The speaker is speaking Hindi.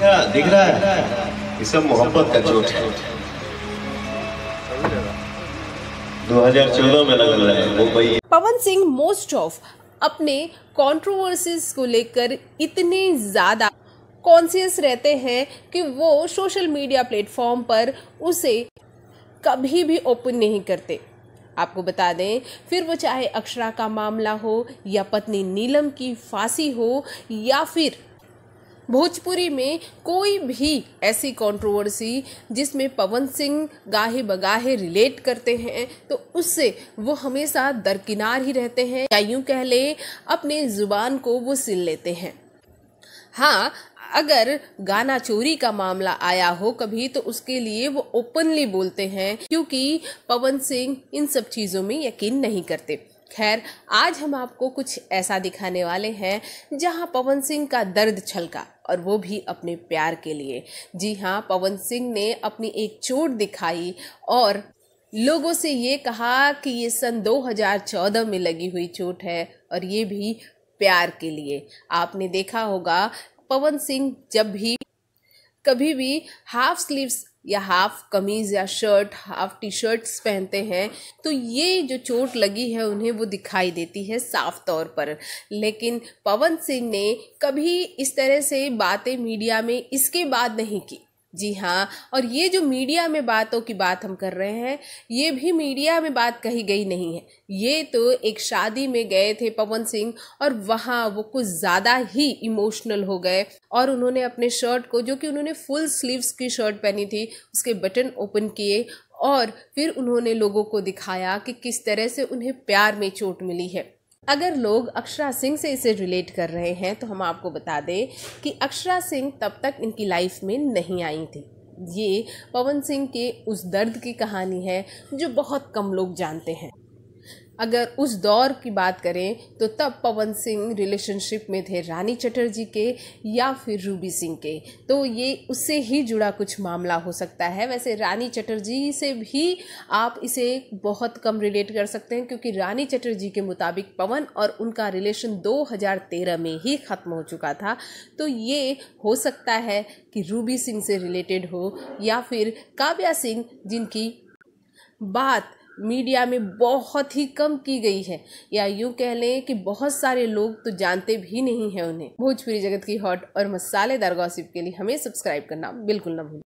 दिख रहा है ये सब मोहब्बत का चोट है 2014 में लगा रहा है मुंबई पवन सिंह मोस्ट ऑफ अपने कंट्रोवर्सीज को लेकर इतने ज्यादा कॉन्सियस रहते हैं कि वो सोशल मीडिया प्लेटफॉर्म पर उसे कभी भी ओपन नहीं करते आपको बता दें फिर वो चाहे अक्षरा का मामला हो या पत्नी नीलम की फांसी हो या फिर भोजपुरी में कोई भी ऐसी कंट्रोवर्सी जिसमें पवन सिंह गाहे बगाहे रिलेट करते हैं तो उससे वो हमेशा दरकिनार ही रहते हैं या यूँ कह ले अपने ज़ुबान को वो सिल लेते हैं हाँ अगर गाना चोरी का मामला आया हो कभी तो उसके लिए वो ओपनली बोलते हैं क्योंकि पवन सिंह इन सब चीज़ों में यकीन नहीं करते खैर आज हम आपको कुछ ऐसा दिखाने वाले हैं जहां पवन सिंह का दर्द छलका और वो भी अपने प्यार के लिए जी हाँ पवन सिंह ने अपनी एक चोट दिखाई और लोगों से ये कहा कि ये सन 2014 में लगी हुई चोट है और ये भी प्यार के लिए आपने देखा होगा पवन सिंह जब भी कभी भी हाफ स्लीव्स या हाफ कमीज़ या शर्ट हाफ टी शर्ट्स पहनते हैं तो ये जो चोट लगी है उन्हें वो दिखाई देती है साफ तौर पर लेकिन पवन सिंह ने कभी इस तरह से बातें मीडिया में इसके बाद नहीं की जी हाँ और ये जो मीडिया में बातों की बात हम कर रहे हैं ये भी मीडिया में बात कही गई नहीं है ये तो एक शादी में गए थे पवन सिंह और वहाँ वो कुछ ज़्यादा ही इमोशनल हो गए और उन्होंने अपने शर्ट को जो कि उन्होंने फुल स्लीव्स की शर्ट पहनी थी उसके बटन ओपन किए और फिर उन्होंने लोगों को दिखाया कि किस तरह से उन्हें प्यार में चोट मिली है अगर लोग अक्षरा सिंह से इसे रिलेट कर रहे हैं तो हम आपको बता दें कि अक्षरा सिंह तब तक इनकी लाइफ में नहीं आई थी ये पवन सिंह के उस दर्द की कहानी है जो बहुत कम लोग जानते हैं अगर उस दौर की बात करें तो तब पवन सिंह रिलेशनशिप में थे रानी चटर्जी के या फिर रूबी सिंह के तो ये उससे ही जुड़ा कुछ मामला हो सकता है वैसे रानी चटर्जी से भी आप इसे बहुत कम रिलेट कर सकते हैं क्योंकि रानी चटर्जी के मुताबिक पवन और उनका रिलेशन 2013 में ही ख़त्म हो चुका था तो ये हो सकता है कि रूबी सिंह से रिलेटेड हो या फिर काव्या सिंह जिनकी बात मीडिया में बहुत ही कम की गई है या यूँ कह लें कि बहुत सारे लोग तो जानते भी नहीं हैं उन्हें भोजपुरी जगत की हॉट और मसालेदार गॉसिप के लिए हमें सब्सक्राइब करना बिल्कुल ना भूलें